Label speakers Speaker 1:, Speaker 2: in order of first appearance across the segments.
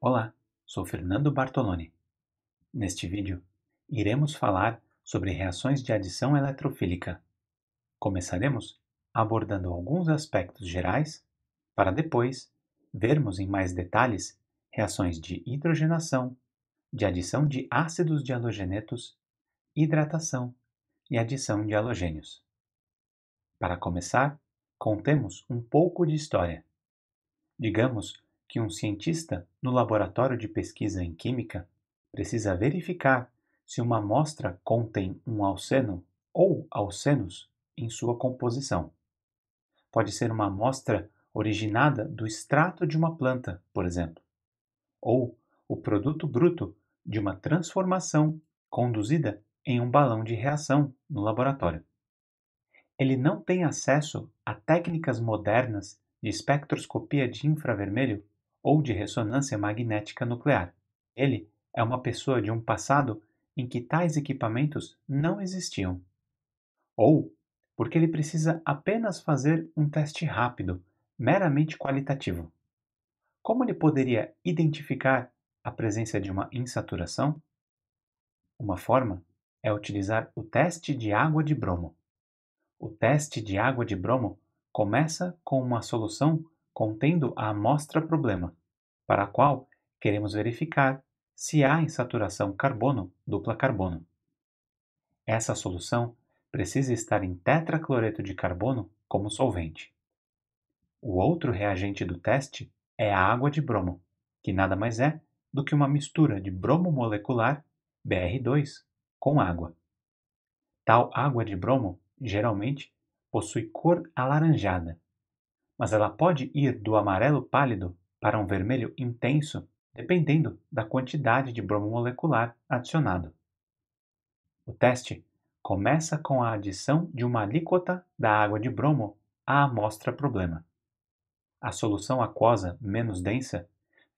Speaker 1: Olá, sou Fernando Bartoloni. Neste vídeo, iremos falar sobre reações de adição eletrofílica. Começaremos abordando alguns aspectos gerais, para depois vermos em mais detalhes reações de hidrogenação, de adição de ácidos de halogenetos, hidratação e adição de halogênios. Para começar, contemos um pouco de história. Digamos que um cientista no laboratório de pesquisa em química precisa verificar se uma amostra contém um alceno ou alcenos em sua composição. Pode ser uma amostra originada do extrato de uma planta, por exemplo, ou o produto bruto de uma transformação conduzida em um balão de reação no laboratório ele não tem acesso a técnicas modernas de espectroscopia de infravermelho ou de ressonância magnética nuclear. Ele é uma pessoa de um passado em que tais equipamentos não existiam. Ou porque ele precisa apenas fazer um teste rápido, meramente qualitativo. Como ele poderia identificar a presença de uma insaturação? Uma forma é utilizar o teste de água de bromo. O teste de água de bromo começa com uma solução contendo a amostra problema, para a qual queremos verificar se há insaturação carbono dupla carbono. Essa solução precisa estar em tetracloreto de carbono como solvente. O outro reagente do teste é a água de bromo, que nada mais é do que uma mistura de bromo molecular, BR2, com água. Tal água de bromo geralmente, possui cor alaranjada, mas ela pode ir do amarelo pálido para um vermelho intenso, dependendo da quantidade de bromo molecular adicionado. O teste começa com a adição de uma alíquota da água de bromo à amostra problema. A solução aquosa menos densa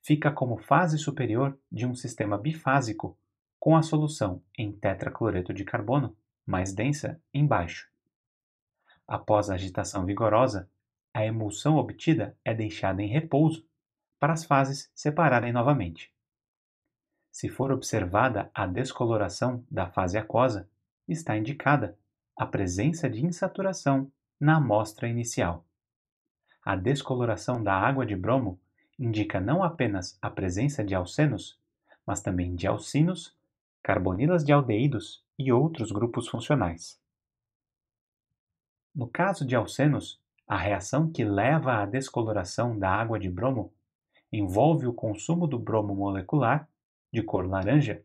Speaker 1: fica como fase superior de um sistema bifásico, com a solução em tetracloreto de carbono mais densa embaixo. Após a agitação vigorosa, a emulsão obtida é deixada em repouso para as fases separarem novamente. Se for observada a descoloração da fase aquosa, está indicada a presença de insaturação na amostra inicial. A descoloração da água de bromo indica não apenas a presença de alcenos, mas também de alcinos, carbonilas de aldeídos e outros grupos funcionais. No caso de alcenos, a reação que leva à descoloração da água de bromo envolve o consumo do bromo molecular, de cor laranja,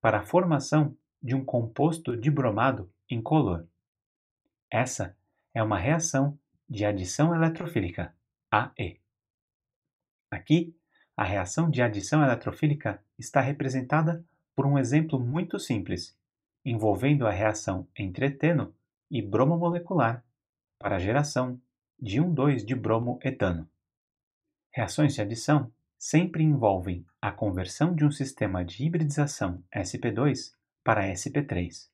Speaker 1: para a formação de um composto de bromado incolor. Essa é uma reação de adição eletrofílica, AE. Aqui, a reação de adição eletrofílica está representada por um exemplo muito simples, envolvendo a reação entre eteno e bromo molecular para a geração de 1,2 de bromo etano. Reações de adição sempre envolvem a conversão de um sistema de hibridização sp2 para sp3.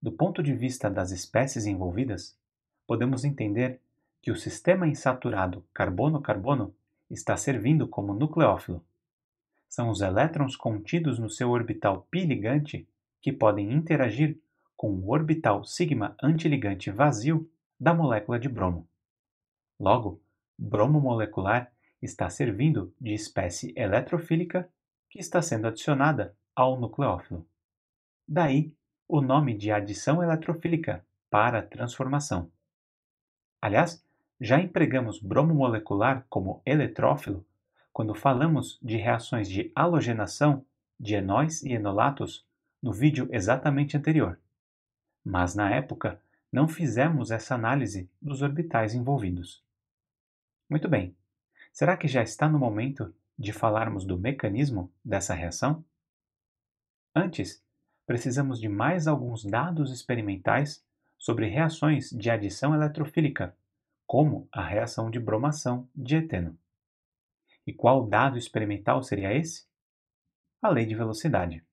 Speaker 1: Do ponto de vista das espécies envolvidas, podemos entender que o sistema insaturado carbono-carbono está servindo como nucleófilo. São os elétrons contidos no seu orbital pi ligante que podem interagir com o orbital sigma antiligante vazio da molécula de bromo. Logo, bromo molecular está servindo de espécie eletrofílica que está sendo adicionada ao nucleófilo. Daí o nome de adição eletrofílica para transformação. Aliás, já empregamos bromo molecular como eletrófilo quando falamos de reações de halogenação de enóis e enolatos no vídeo exatamente anterior. Mas na época, não fizemos essa análise dos orbitais envolvidos. Muito bem. Será que já está no momento de falarmos do mecanismo dessa reação? Antes, precisamos de mais alguns dados experimentais sobre reações de adição eletrofílica, como a reação de bromação de eteno. E qual dado experimental seria esse? A lei de velocidade.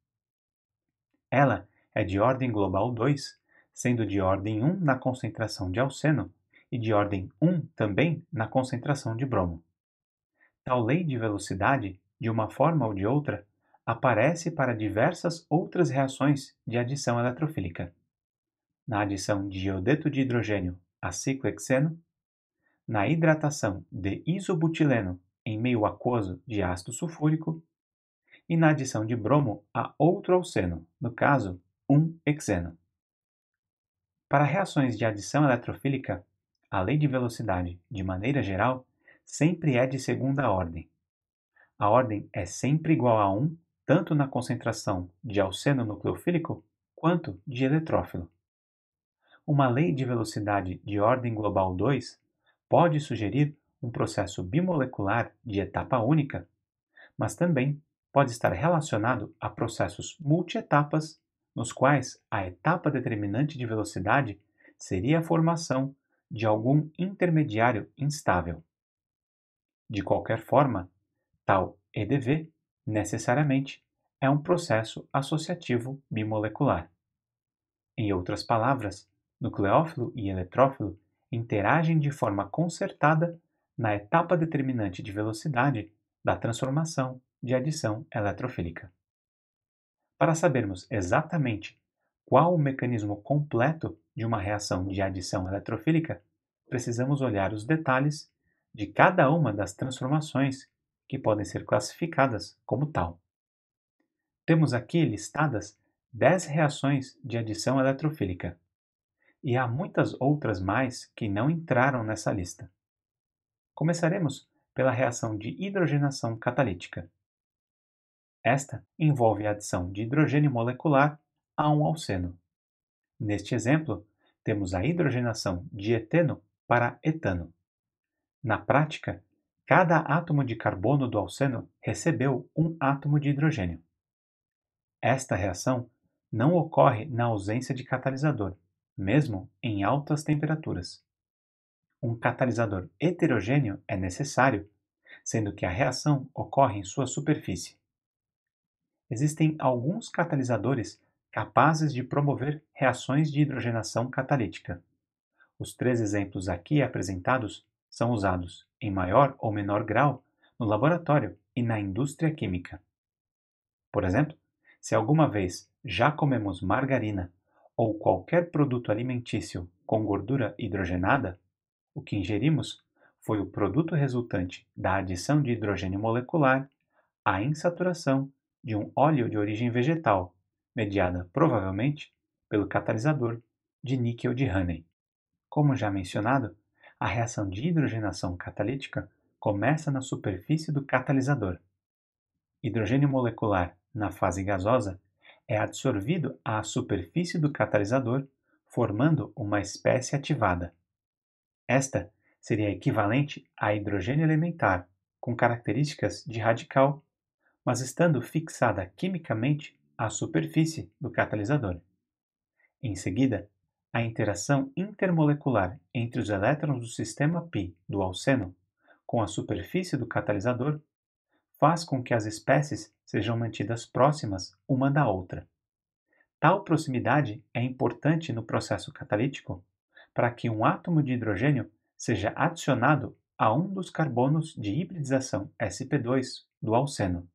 Speaker 1: Ela é de ordem global 2 sendo de ordem 1 na concentração de alceno e de ordem 1 também na concentração de bromo. Tal lei de velocidade, de uma forma ou de outra, aparece para diversas outras reações de adição eletrofílica. Na adição de iodeto de hidrogênio a ciclohexeno, na hidratação de isobutileno em meio aquoso de ácido sulfúrico e na adição de bromo a outro alceno, no caso, um hexeno. Para reações de adição eletrofílica, a lei de velocidade, de maneira geral, sempre é de segunda ordem. A ordem é sempre igual a 1, tanto na concentração de alceno nucleofílico quanto de eletrófilo. Uma lei de velocidade de ordem global 2 pode sugerir um processo bimolecular de etapa única, mas também pode estar relacionado a processos multietapas nos quais a etapa determinante de velocidade seria a formação de algum intermediário instável. De qualquer forma, tal EDV necessariamente é um processo associativo bimolecular. Em outras palavras, nucleófilo e eletrófilo interagem de forma concertada na etapa determinante de velocidade da transformação de adição eletrofílica. Para sabermos exatamente qual o mecanismo completo de uma reação de adição eletrofílica, precisamos olhar os detalhes de cada uma das transformações que podem ser classificadas como tal. Temos aqui listadas 10 reações de adição eletrofílica, e há muitas outras mais que não entraram nessa lista. Começaremos pela reação de hidrogenação catalítica. Esta envolve a adição de hidrogênio molecular a um alceno. Neste exemplo, temos a hidrogenação de eteno para etano. Na prática, cada átomo de carbono do alceno recebeu um átomo de hidrogênio. Esta reação não ocorre na ausência de catalisador, mesmo em altas temperaturas. Um catalisador heterogêneo é necessário, sendo que a reação ocorre em sua superfície existem alguns catalisadores capazes de promover reações de hidrogenação catalítica. Os três exemplos aqui apresentados são usados, em maior ou menor grau, no laboratório e na indústria química. Por exemplo, se alguma vez já comemos margarina ou qualquer produto alimentício com gordura hidrogenada, o que ingerimos foi o produto resultante da adição de hidrogênio molecular, a insaturação de um óleo de origem vegetal, mediada provavelmente pelo catalisador de níquel de Hanney. Como já mencionado, a reação de hidrogenação catalítica começa na superfície do catalisador. Hidrogênio molecular na fase gasosa é adsorvido à superfície do catalisador, formando uma espécie ativada. Esta seria equivalente a hidrogênio elementar, com características de radical mas estando fixada quimicamente à superfície do catalisador. Em seguida, a interação intermolecular entre os elétrons do sistema π do alceno com a superfície do catalisador faz com que as espécies sejam mantidas próximas uma da outra. Tal proximidade é importante no processo catalítico para que um átomo de hidrogênio seja adicionado a um dos carbonos de hibridização sp2 do alceno.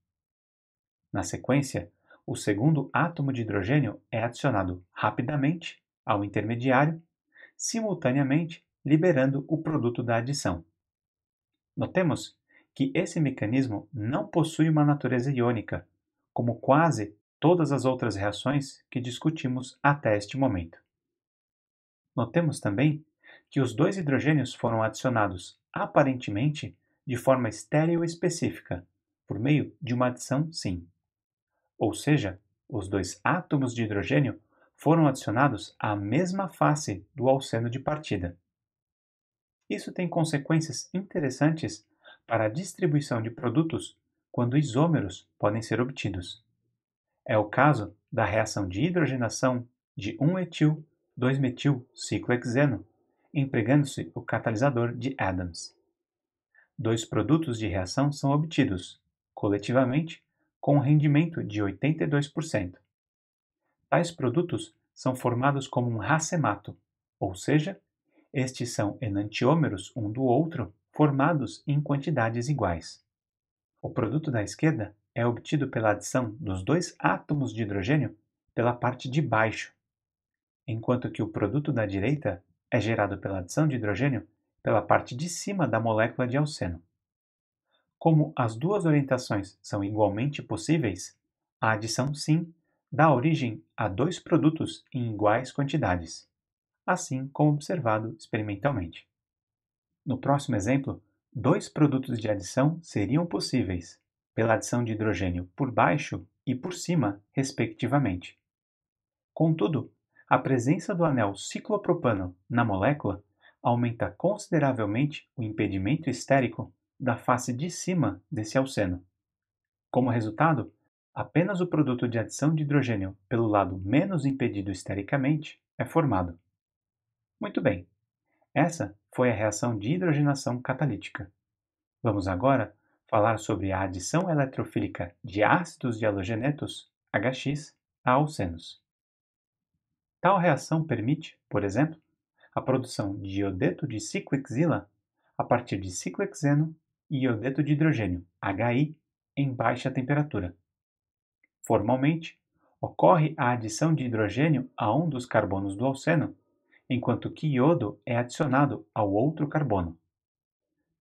Speaker 1: Na sequência, o segundo átomo de hidrogênio é adicionado rapidamente ao intermediário, simultaneamente liberando o produto da adição. Notemos que esse mecanismo não possui uma natureza iônica, como quase todas as outras reações que discutimos até este momento. Notemos também que os dois hidrogênios foram adicionados aparentemente de forma estéreo específica, por meio de uma adição sim ou seja, os dois átomos de hidrogênio foram adicionados à mesma face do alceno de partida. Isso tem consequências interessantes para a distribuição de produtos quando isômeros podem ser obtidos. É o caso da reação de hidrogenação de 1-etil-2-metil ciclohexeno, empregando-se o catalisador de Adams. Dois produtos de reação são obtidos, coletivamente, com um rendimento de 82%. Tais produtos são formados como um racemato, ou seja, estes são enantiômeros um do outro formados em quantidades iguais. O produto da esquerda é obtido pela adição dos dois átomos de hidrogênio pela parte de baixo, enquanto que o produto da direita é gerado pela adição de hidrogênio pela parte de cima da molécula de alceno. Como as duas orientações são igualmente possíveis, a adição sim dá origem a dois produtos em iguais quantidades, assim como observado experimentalmente. No próximo exemplo, dois produtos de adição seriam possíveis pela adição de hidrogênio por baixo e por cima, respectivamente. Contudo, a presença do anel ciclopropano na molécula aumenta consideravelmente o impedimento estérico da face de cima desse alceno. Como resultado, apenas o produto de adição de hidrogênio pelo lado menos impedido estericamente é formado. Muito bem, essa foi a reação de hidrogenação catalítica. Vamos agora falar sobre a adição eletrofílica de ácidos de halogenetos, HX, a alcenos. Tal reação permite, por exemplo, a produção de iodeto de ciclohexila a partir de ciclohexeno iodeto de hidrogênio, HI, em baixa temperatura. Formalmente, ocorre a adição de hidrogênio a um dos carbonos do alceno, enquanto que iodo é adicionado ao outro carbono.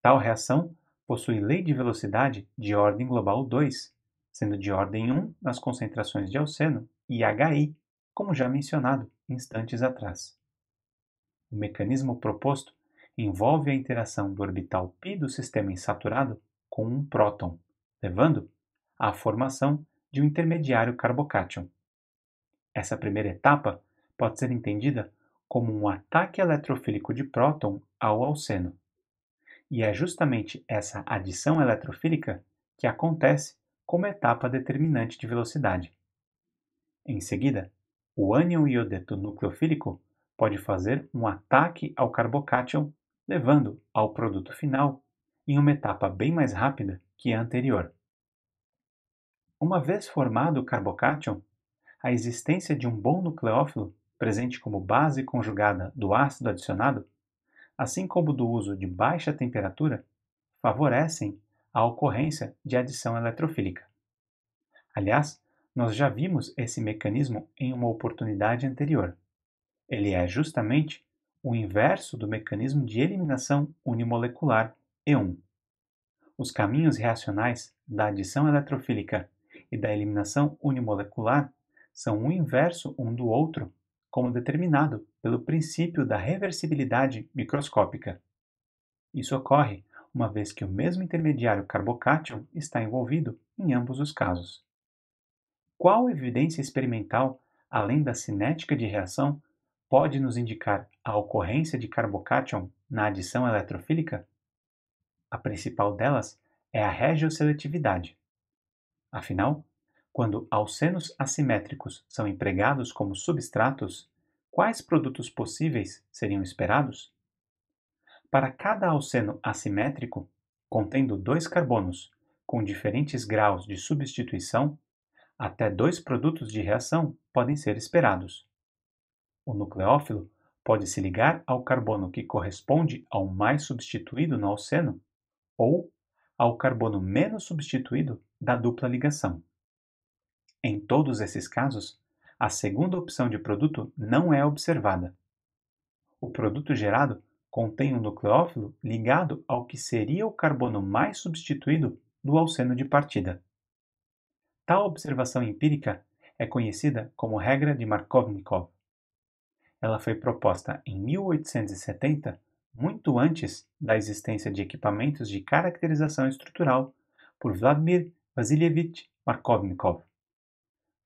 Speaker 1: Tal reação possui lei de velocidade de ordem global 2, sendo de ordem 1 nas concentrações de alceno e HI, como já mencionado instantes atrás. O mecanismo proposto envolve a interação do orbital π do sistema insaturado com um próton, levando à formação de um intermediário carbocátion. Essa primeira etapa pode ser entendida como um ataque eletrofílico de próton ao alceno. E é justamente essa adição eletrofílica que acontece como etapa determinante de velocidade. Em seguida, o ânion iodeto nucleofílico pode fazer um ataque ao carbocátion levando ao produto final em uma etapa bem mais rápida que a anterior. Uma vez formado o carbocátion, a existência de um bom nucleófilo, presente como base conjugada do ácido adicionado, assim como do uso de baixa temperatura, favorecem a ocorrência de adição eletrofílica. Aliás, nós já vimos esse mecanismo em uma oportunidade anterior. Ele é justamente o inverso do mecanismo de eliminação unimolecular E1. Os caminhos reacionais da adição eletrofílica e da eliminação unimolecular são o inverso um do outro, como determinado pelo princípio da reversibilidade microscópica. Isso ocorre uma vez que o mesmo intermediário carbocátion está envolvido em ambos os casos. Qual evidência experimental, além da cinética de reação, pode nos indicar a ocorrência de carbocátion na adição eletrofílica? A principal delas é a regioseletividade. Afinal, quando alcenos assimétricos são empregados como substratos, quais produtos possíveis seriam esperados? Para cada alceno assimétrico, contendo dois carbonos com diferentes graus de substituição, até dois produtos de reação podem ser esperados. O nucleófilo pode se ligar ao carbono que corresponde ao mais substituído no alceno ou ao carbono menos substituído da dupla ligação. Em todos esses casos, a segunda opção de produto não é observada. O produto gerado contém um nucleófilo ligado ao que seria o carbono mais substituído do alceno de partida. Tal observação empírica é conhecida como regra de Markovnikov ela foi proposta em 1870, muito antes da existência de equipamentos de caracterização estrutural, por Vladimir Vasilievich Markovnikov.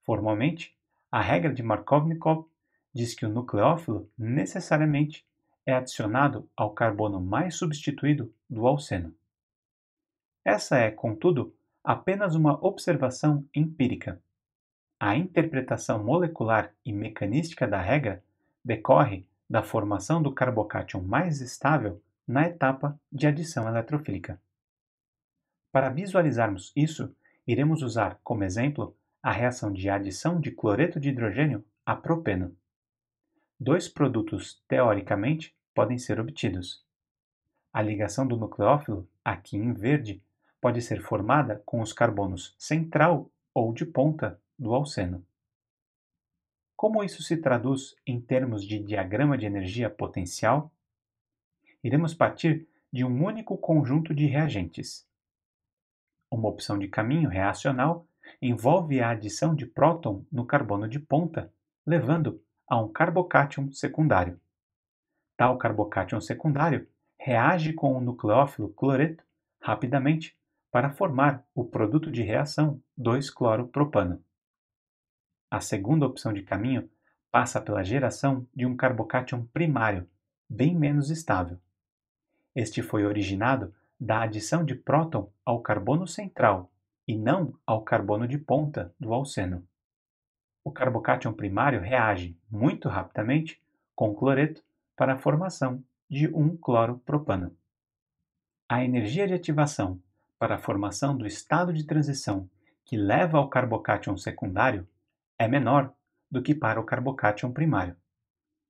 Speaker 1: Formalmente, a regra de Markovnikov diz que o nucleófilo necessariamente é adicionado ao carbono mais substituído do alceno. Essa é, contudo, apenas uma observação empírica. A interpretação molecular e mecanística da regra decorre da formação do carbocátion mais estável na etapa de adição eletrofílica. Para visualizarmos isso, iremos usar como exemplo a reação de adição de cloreto de hidrogênio a propeno. Dois produtos teoricamente podem ser obtidos. A ligação do nucleófilo, aqui em verde, pode ser formada com os carbonos central ou de ponta do alceno. Como isso se traduz em termos de diagrama de energia potencial? Iremos partir de um único conjunto de reagentes. Uma opção de caminho reacional envolve a adição de próton no carbono de ponta, levando a um carbocátion secundário. Tal carbocátion secundário reage com o nucleófilo cloreto rapidamente para formar o produto de reação 2-cloropropano. A segunda opção de caminho passa pela geração de um carbocátion primário, bem menos estável. Este foi originado da adição de próton ao carbono central e não ao carbono de ponta do alceno. O carbocátion primário reage muito rapidamente com cloreto para a formação de um cloropropano. A energia de ativação para a formação do estado de transição que leva ao carbocátion secundário é menor do que para o carbocátion primário,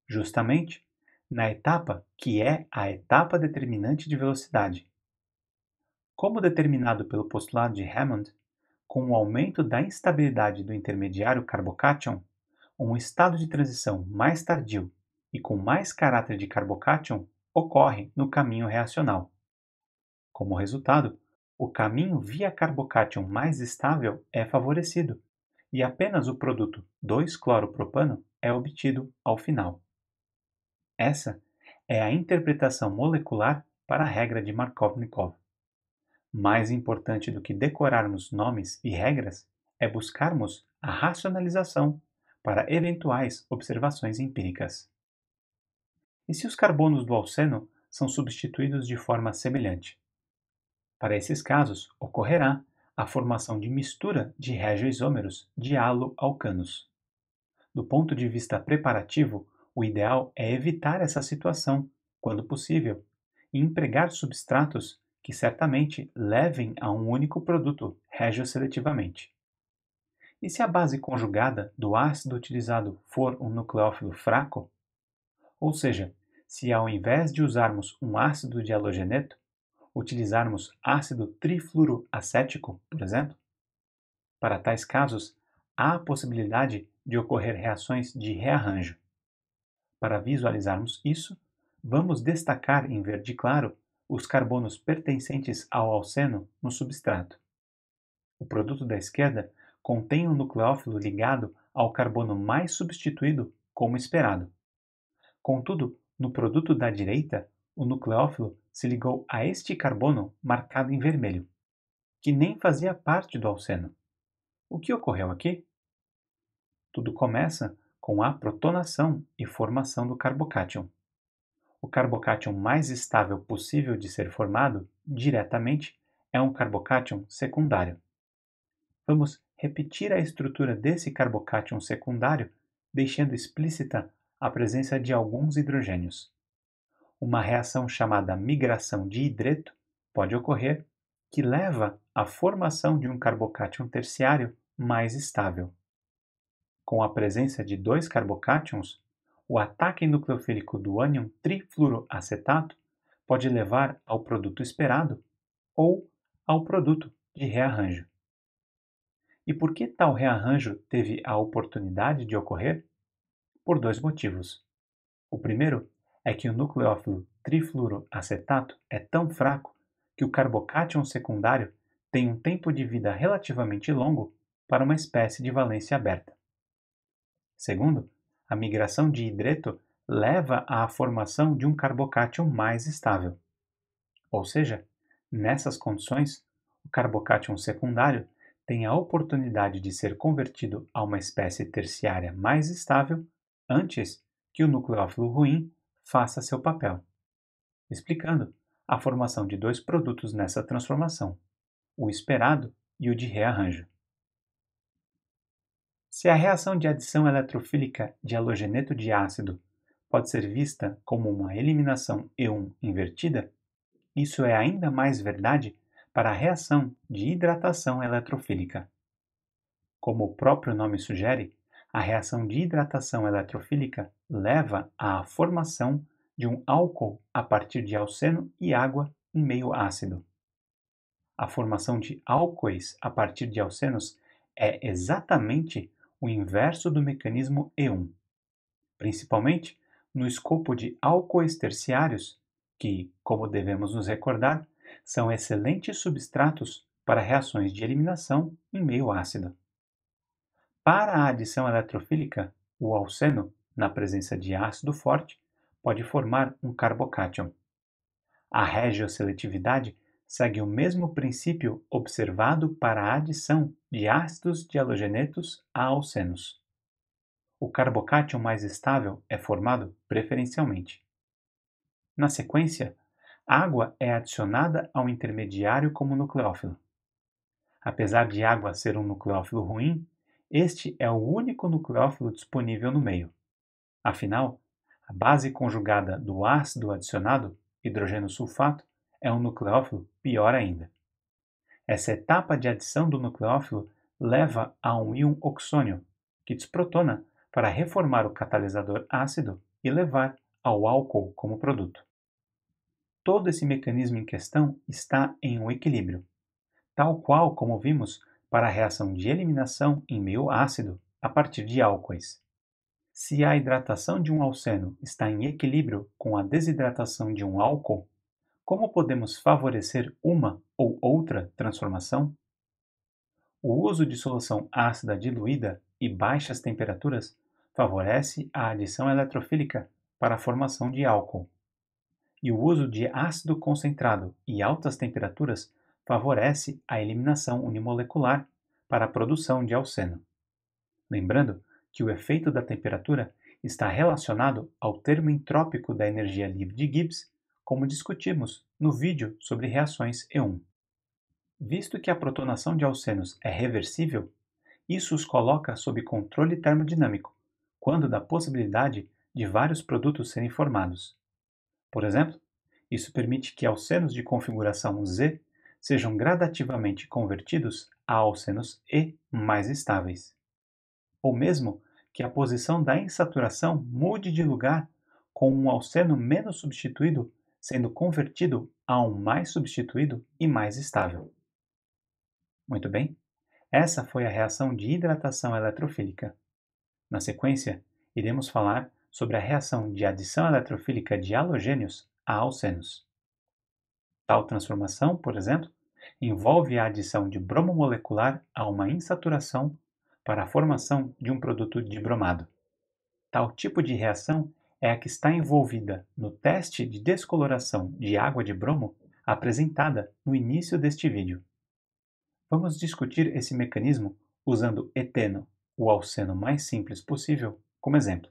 Speaker 1: justamente na etapa que é a etapa determinante de velocidade. Como determinado pelo postulado de Hammond, com o aumento da instabilidade do intermediário carbocátion, um estado de transição mais tardio e com mais caráter de carbocátion ocorre no caminho reacional. Como resultado, o caminho via carbocátion mais estável é favorecido, e apenas o produto 2-cloropropano é obtido ao final. Essa é a interpretação molecular para a regra de Markovnikov. Mais importante do que decorarmos nomes e regras é buscarmos a racionalização para eventuais observações empíricas. E se os carbonos do alceno são substituídos de forma semelhante? Para esses casos, ocorrerá a formação de mistura de regioisômeros de halo-alcanos. Do ponto de vista preparativo, o ideal é evitar essa situação, quando possível, e empregar substratos que certamente levem a um único produto regioseletivamente. E se a base conjugada do ácido utilizado for um nucleófilo fraco? Ou seja, se ao invés de usarmos um ácido de halogeneto, utilizarmos ácido trifluoroacético, por exemplo? Para tais casos, há a possibilidade de ocorrer reações de rearranjo. Para visualizarmos isso, vamos destacar em verde claro os carbonos pertencentes ao alceno no substrato. O produto da esquerda contém um nucleófilo ligado ao carbono mais substituído, como esperado. Contudo, no produto da direita, o nucleófilo se ligou a este carbono marcado em vermelho, que nem fazia parte do alceno. O que ocorreu aqui? Tudo começa com a protonação e formação do carbocátion. O carbocátion mais estável possível de ser formado diretamente é um carbocátion secundário. Vamos repetir a estrutura desse carbocátion secundário, deixando explícita a presença de alguns hidrogênios uma reação chamada migração de hidreto pode ocorrer, que leva à formação de um carbocátion terciário mais estável. Com a presença de dois carbocátions, o ataque nucleofílico do ânion trifluoroacetato pode levar ao produto esperado ou ao produto de rearranjo. E por que tal rearranjo teve a oportunidade de ocorrer? Por dois motivos. O primeiro é que o nucleófilo trifluoroacetato é tão fraco que o carbocátion secundário tem um tempo de vida relativamente longo para uma espécie de valência aberta. Segundo, a migração de hidreto leva à formação de um carbocátion mais estável. Ou seja, nessas condições, o carbocátion secundário tem a oportunidade de ser convertido a uma espécie terciária mais estável antes que o nucleófilo ruim faça seu papel, explicando a formação de dois produtos nessa transformação, o esperado e o de rearranjo. Se a reação de adição eletrofílica de halogeneto de ácido pode ser vista como uma eliminação E1 invertida, isso é ainda mais verdade para a reação de hidratação eletrofílica. Como o próprio nome sugere, a reação de hidratação eletrofílica leva à formação de um álcool a partir de alceno e água em meio ácido. A formação de álcoois a partir de alcenos é exatamente o inverso do mecanismo E1, principalmente no escopo de álcoois terciários, que, como devemos nos recordar, são excelentes substratos para reações de eliminação em meio ácido. Para a adição eletrofílica, o alceno, na presença de ácido forte, pode formar um carbocátion. A regioseletividade segue o mesmo princípio observado para a adição de ácidos dialogenetos a alcenos. O carbocátion mais estável é formado preferencialmente. Na sequência, água é adicionada ao intermediário como nucleófilo. Apesar de água ser um nucleófilo ruim, este é o único nucleófilo disponível no meio. Afinal, a base conjugada do ácido adicionado, hidrogênio sulfato, é um nucleófilo pior ainda. Essa etapa de adição do nucleófilo leva a um íon oxônio, que desprotona para reformar o catalisador ácido e levar ao álcool como produto. Todo esse mecanismo em questão está em um equilíbrio, tal qual como vimos para a reação de eliminação em meio ácido a partir de álcoois, Se a hidratação de um alceno está em equilíbrio com a desidratação de um álcool, como podemos favorecer uma ou outra transformação? O uso de solução ácida diluída e baixas temperaturas favorece a adição eletrofílica para a formação de álcool. E o uso de ácido concentrado e altas temperaturas favorece a eliminação unimolecular para a produção de alceno. Lembrando que o efeito da temperatura está relacionado ao termo entrópico da energia livre de Gibbs, como discutimos no vídeo sobre reações E1. Visto que a protonação de alcenos é reversível, isso os coloca sob controle termodinâmico, quando da possibilidade de vários produtos serem formados. Por exemplo, isso permite que alcenos de configuração Z sejam gradativamente convertidos a alcenos e mais estáveis. Ou mesmo que a posição da insaturação mude de lugar com um alceno menos substituído sendo convertido a um mais substituído e mais estável. Muito bem, essa foi a reação de hidratação eletrofílica. Na sequência, iremos falar sobre a reação de adição eletrofílica de halogênios a alcenos. Tal transformação, por exemplo, envolve a adição de bromo molecular a uma insaturação para a formação de um produto de bromado. Tal tipo de reação é a que está envolvida no teste de descoloração de água de bromo apresentada no início deste vídeo. Vamos discutir esse mecanismo usando eteno, o alceno mais simples possível, como exemplo.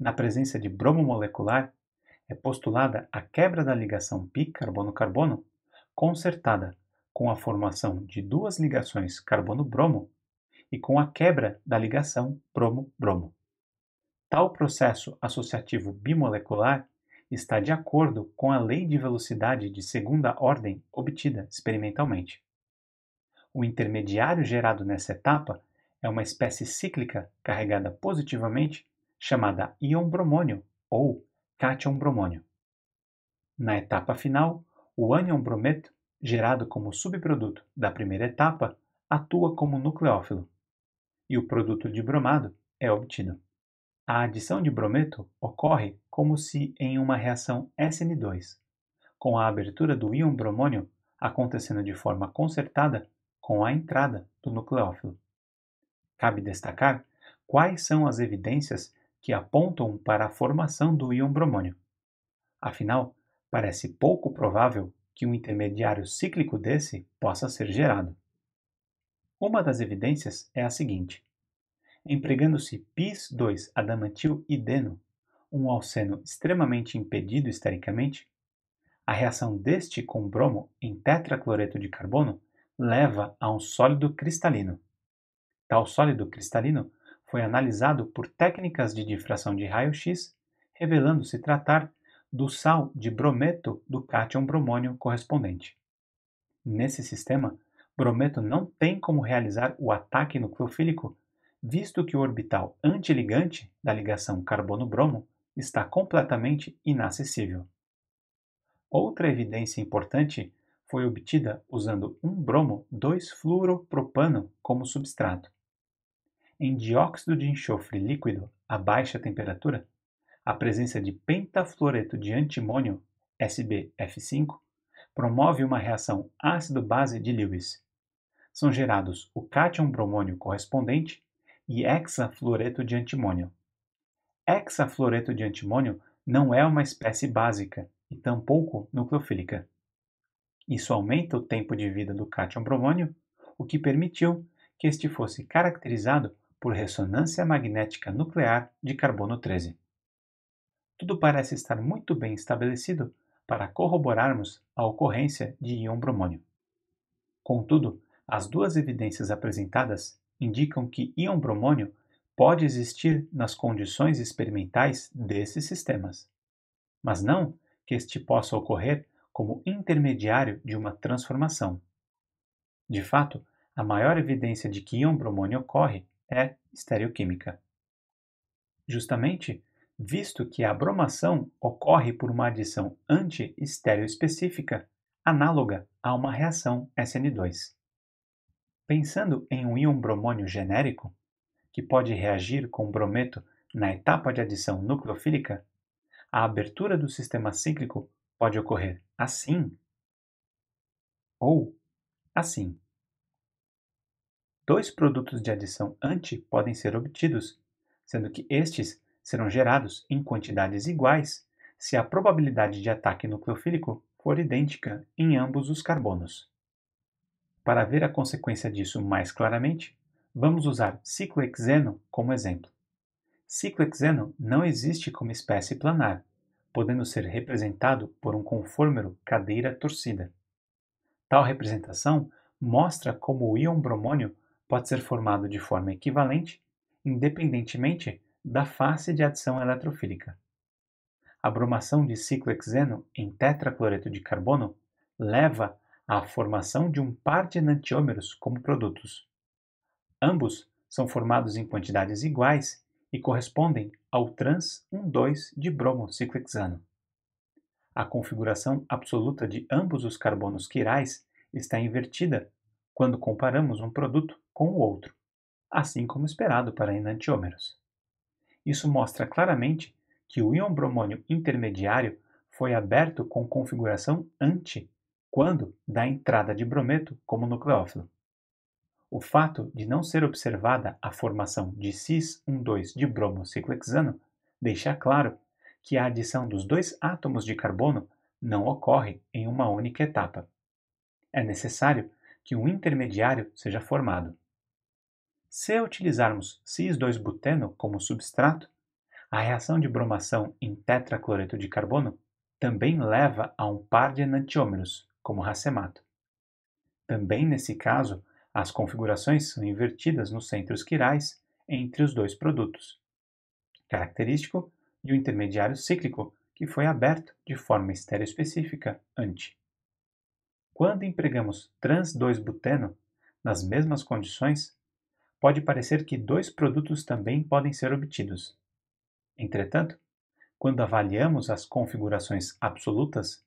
Speaker 1: Na presença de bromo molecular, é postulada a quebra da ligação π carbono-carbono, consertada com a formação de duas ligações carbono-bromo e com a quebra da ligação bromo-bromo. Tal processo associativo bimolecular está de acordo com a lei de velocidade de segunda ordem obtida experimentalmente. O intermediário gerado nessa etapa é uma espécie cíclica carregada positivamente chamada íon bromônio ou cátion-bromônio. Na etapa final, o ânion-brometo, gerado como subproduto da primeira etapa, atua como nucleófilo, e o produto de bromado é obtido. A adição de brometo ocorre como se em uma reação SN2, com a abertura do íon bromônio acontecendo de forma concertada com a entrada do nucleófilo. Cabe destacar quais são as evidências que apontam para a formação do íon bromônio. Afinal, parece pouco provável que um intermediário cíclico desse possa ser gerado. Uma das evidências é a seguinte: empregando-se pis-2-adamantil ideno, um alceno extremamente impedido estericamente, a reação deste com bromo em tetracloreto de carbono leva a um sólido cristalino. Tal sólido cristalino foi analisado por técnicas de difração de raio-x, revelando se tratar do sal de brometo do cátion bromônio correspondente. Nesse sistema, brometo não tem como realizar o ataque nucleofílico, visto que o orbital antiligante da ligação carbono-bromo está completamente inacessível. Outra evidência importante foi obtida usando um bromo 2-fluoropropano como substrato. Em dióxido de enxofre líquido a baixa temperatura, a presença de pentafluoreto de antimônio, SBF5, promove uma reação ácido-base de Lewis. São gerados o cátion-bromônio correspondente e hexafluoreto de antimônio. Hexafluoreto de antimônio não é uma espécie básica e tampouco nucleofílica. Isso aumenta o tempo de vida do cátion-bromônio, o que permitiu que este fosse caracterizado por ressonância magnética nuclear de carbono 13. Tudo parece estar muito bem estabelecido para corroborarmos a ocorrência de íon bromônio. Contudo, as duas evidências apresentadas indicam que íon bromônio pode existir nas condições experimentais desses sistemas, mas não que este possa ocorrer como intermediário de uma transformação. De fato, a maior evidência de que íon bromônio ocorre é estereoquímica. Justamente visto que a bromação ocorre por uma adição anti-estereoespecífica análoga a uma reação SN2. Pensando em um íon bromônio genérico, que pode reagir com brometo na etapa de adição nucleofílica, a abertura do sistema cíclico pode ocorrer assim ou assim dois produtos de adição anti podem ser obtidos, sendo que estes serão gerados em quantidades iguais se a probabilidade de ataque nucleofílico for idêntica em ambos os carbonos. Para ver a consequência disso mais claramente, vamos usar ciclohexeno como exemplo. Ciclohexeno não existe como espécie planar, podendo ser representado por um conformero cadeira torcida. Tal representação mostra como o íon bromônio pode ser formado de forma equivalente, independentemente da face de adição eletrofílica. A bromação de ciclohexeno em tetracloreto de carbono leva à formação de um par de enantiômeros como produtos. Ambos são formados em quantidades iguais e correspondem ao trans 1,2 de bromo ciclohexano. A configuração absoluta de ambos os carbonos quirais está invertida quando comparamos um produto com o outro, assim como esperado para enantiômeros. Isso mostra claramente que o íon bromônio intermediário foi aberto com configuração anti quando da entrada de brometo como nucleófilo. O fato de não ser observada a formação de cis-1,2 de bromociclohexano deixa claro que a adição dos dois átomos de carbono não ocorre em uma única etapa. É necessário que um intermediário seja formado. Se utilizarmos cis-2-buteno como substrato, a reação de bromação em tetracloreto de carbono também leva a um par de enantiômeros, como racemato. Também nesse caso, as configurações são invertidas nos centros quirais entre os dois produtos, característico de um intermediário cíclico que foi aberto de forma estereoespecífica ante. Quando empregamos trans-2-buteno, nas mesmas condições, pode parecer que dois produtos também podem ser obtidos. Entretanto, quando avaliamos as configurações absolutas,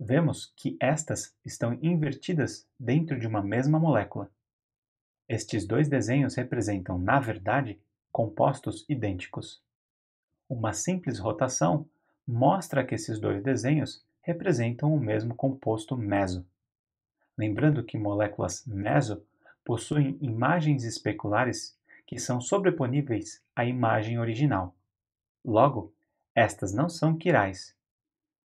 Speaker 1: vemos que estas estão invertidas dentro de uma mesma molécula. Estes dois desenhos representam, na verdade, compostos idênticos. Uma simples rotação mostra que esses dois desenhos representam o mesmo composto meso. Lembrando que moléculas meso possuem imagens especulares que são sobreponíveis à imagem original. Logo, estas não são quirais.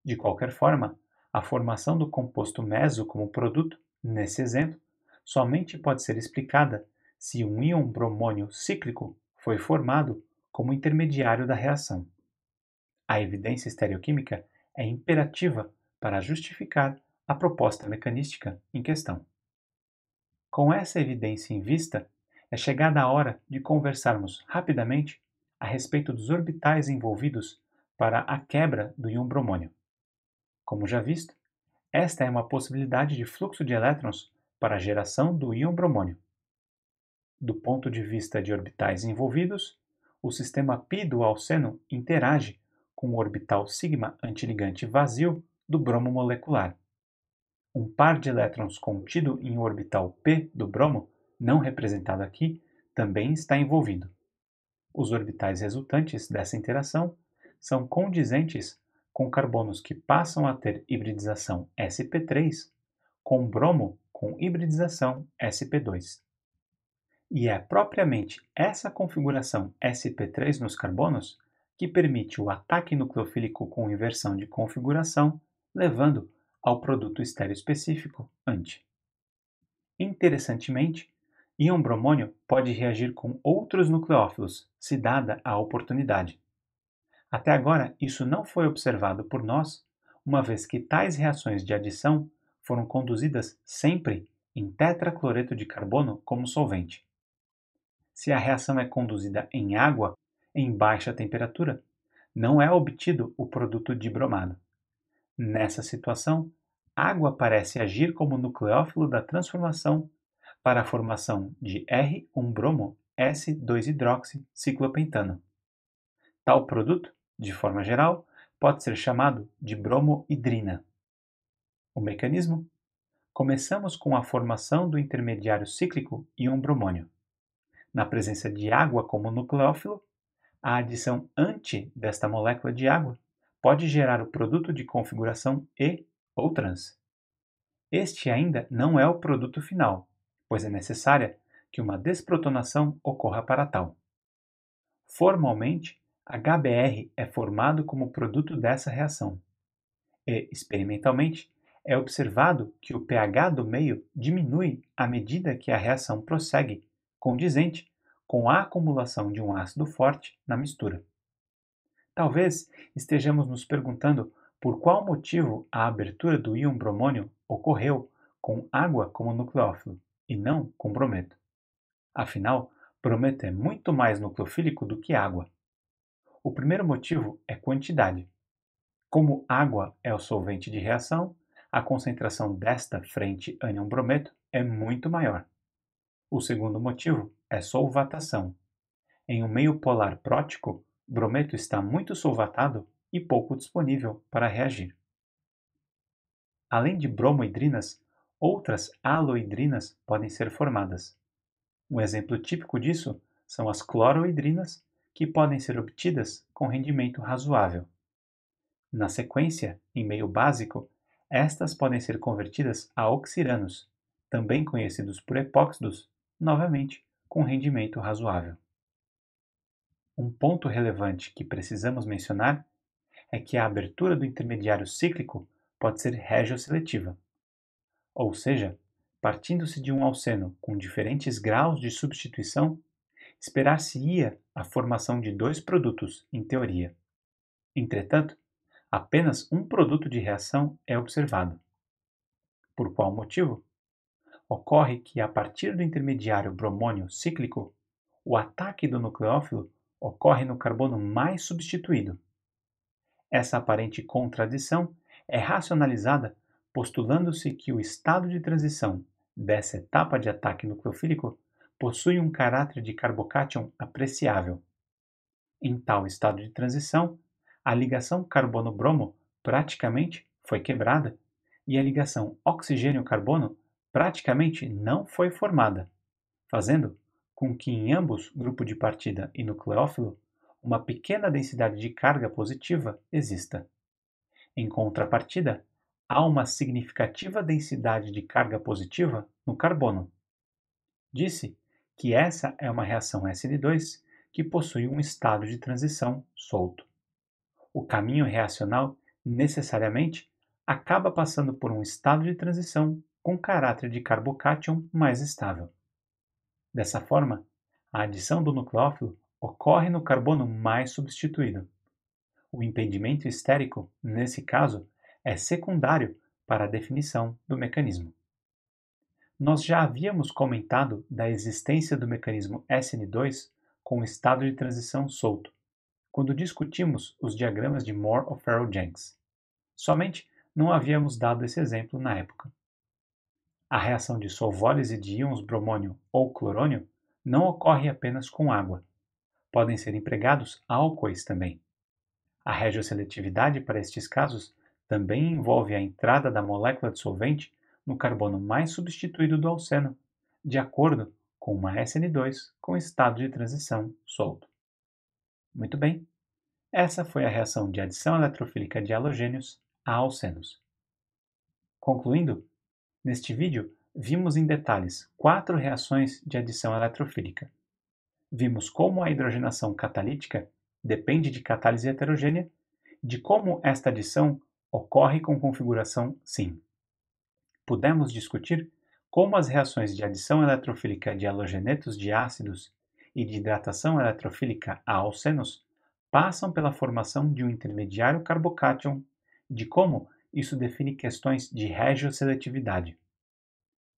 Speaker 1: De qualquer forma, a formação do composto meso como produto, nesse exemplo, somente pode ser explicada se um íon bromônio cíclico foi formado como intermediário da reação. A evidência estereoquímica é imperativa para justificar a proposta mecanística em questão. Com essa evidência em vista, é chegada a hora de conversarmos rapidamente a respeito dos orbitais envolvidos para a quebra do íon bromônio. Como já visto, esta é uma possibilidade de fluxo de elétrons para a geração do íon bromônio. Do ponto de vista de orbitais envolvidos, o sistema π do alceno interage com o orbital sigma antiligante vazio do bromo molecular. Um par de elétrons contido em orbital p do bromo, não representado aqui, também está envolvido. Os orbitais resultantes dessa interação são condizentes com carbonos que passam a ter hibridização sp3 com bromo com hibridização sp2. E é propriamente essa configuração sp3 nos carbonos que permite o ataque nucleofílico com inversão de configuração, levando ao produto estéreo específico, anti. Interessantemente, íon bromônio pode reagir com outros nucleófilos, se dada a oportunidade. Até agora, isso não foi observado por nós, uma vez que tais reações de adição foram conduzidas sempre em tetracloreto de carbono como solvente. Se a reação é conduzida em água, em baixa temperatura, não é obtido o produto dibromado. Nessa situação, água parece agir como nucleófilo da transformação para a formação de R1-bromo S2-hidroxiciclopentano. Tal produto, de forma geral, pode ser chamado de bromohidrina. O mecanismo? Começamos com a formação do intermediário cíclico e um bromônio. Na presença de água como nucleófilo, a adição anti desta molécula de água pode gerar o produto de configuração e ou trans. Este ainda não é o produto final, pois é necessária que uma desprotonação ocorra para tal. Formalmente, HBr é formado como produto dessa reação. E, experimentalmente, é observado que o pH do meio diminui à medida que a reação prossegue, condizente com a acumulação de um ácido forte na mistura. Talvez estejamos nos perguntando por qual motivo a abertura do íon bromônio ocorreu com água como nucleófilo e não com brometo. Afinal, brometo é muito mais nucleofílico do que água. O primeiro motivo é quantidade. Como água é o solvente de reação, a concentração desta frente ânion brometo é muito maior. O segundo motivo é solvatação. Em um meio polar prótico, Brometo está muito solvatado e pouco disponível para reagir. Além de bromoidrinas, outras aloidrinas podem ser formadas. Um exemplo típico disso são as cloroidrinas, que podem ser obtidas com rendimento razoável. Na sequência, em meio básico, estas podem ser convertidas a oxiranos, também conhecidos por epóxidos, novamente com rendimento razoável. Um ponto relevante que precisamos mencionar é que a abertura do intermediário cíclico pode ser regioseletiva, ou seja, partindo-se de um alceno com diferentes graus de substituição, esperar-se-ia a formação de dois produtos, em teoria. Entretanto, apenas um produto de reação é observado. Por qual motivo? Ocorre que, a partir do intermediário bromônio cíclico, o ataque do nucleófilo ocorre no carbono mais substituído. Essa aparente contradição é racionalizada postulando-se que o estado de transição dessa etapa de ataque nucleofílico possui um caráter de carbocátion apreciável. Em tal estado de transição, a ligação carbono-bromo praticamente foi quebrada e a ligação oxigênio-carbono praticamente não foi formada, fazendo com que em ambos, grupo de partida e nucleófilo, uma pequena densidade de carga positiva exista. Em contrapartida, há uma significativa densidade de carga positiva no carbono. Disse que essa é uma reação SN2 que possui um estado de transição solto. O caminho reacional necessariamente acaba passando por um estado de transição com caráter de carbocátion mais estável. Dessa forma, a adição do nucleófilo ocorre no carbono mais substituído. O impedimento histérico, nesse caso, é secundário para a definição do mecanismo. Nós já havíamos comentado da existência do mecanismo SN2 com estado de transição solto, quando discutimos os diagramas de Moore ou Farrell-Jenks. Somente não havíamos dado esse exemplo na época. A reação de solvólise de íons bromônio ou clorônio não ocorre apenas com água. Podem ser empregados álcoois também. A regioseletividade para estes casos também envolve a entrada da molécula de solvente no carbono mais substituído do alceno, de acordo com uma SN2 com estado de transição solto. Muito bem, essa foi a reação de adição eletrofílica de halogênios a alcenos. Concluindo, Neste vídeo, vimos em detalhes quatro reações de adição eletrofílica. Vimos como a hidrogenação catalítica depende de catálise heterogênea de como esta adição ocorre com configuração SIM. Pudemos discutir como as reações de adição eletrofílica de halogenetos de ácidos e de hidratação eletrofílica a alcenos passam pela formação de um intermediário carbocátion, de como isso define questões de regioseletividade.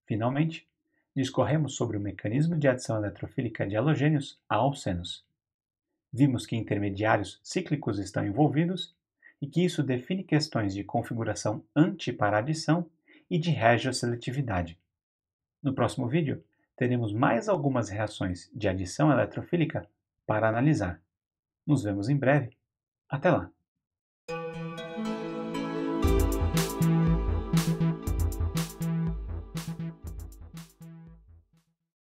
Speaker 1: Finalmente, discorremos sobre o mecanismo de adição eletrofílica de halogênios a alcenos. Vimos que intermediários cíclicos estão envolvidos e que isso define questões de configuração anti adição e de regioseletividade. No próximo vídeo, teremos mais algumas reações de adição eletrofílica para analisar. Nos vemos em breve. Até lá!